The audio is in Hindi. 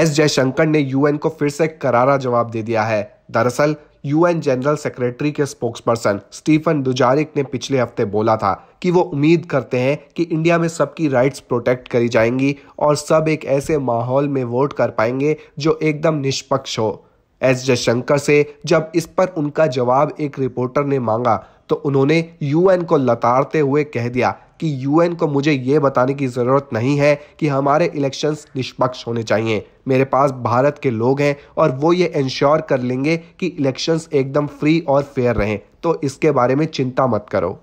एस जयशंकर ने यूएन को फिर से करारा जवाब दे दिया है दरअसल यूएन जनरल सेक्रेटरी के स्पोक्सपर्सन स्टीफन दुजारिक ने पिछले हफ्ते बोला था कि वो उम्मीद करते हैं कि इंडिया में सबकी राइट्स प्रोटेक्ट करी जाएंगी और सब एक ऐसे माहौल में वोट कर पाएंगे जो एकदम निष्पक्ष हो एस जयशंकर से जब इस पर उनका जवाब एक रिपोर्टर ने मांगा तो उन्होंने यूएन को लताड़ते हुए कह दिया कि यूएन को मुझे ये बताने की ज़रूरत नहीं है कि हमारे इलेक्शंस निष्पक्ष होने चाहिए मेरे पास भारत के लोग हैं और वो ये इंश्योर कर लेंगे कि इलेक्शंस एकदम फ्री और फेयर रहें तो इसके बारे में चिंता मत करो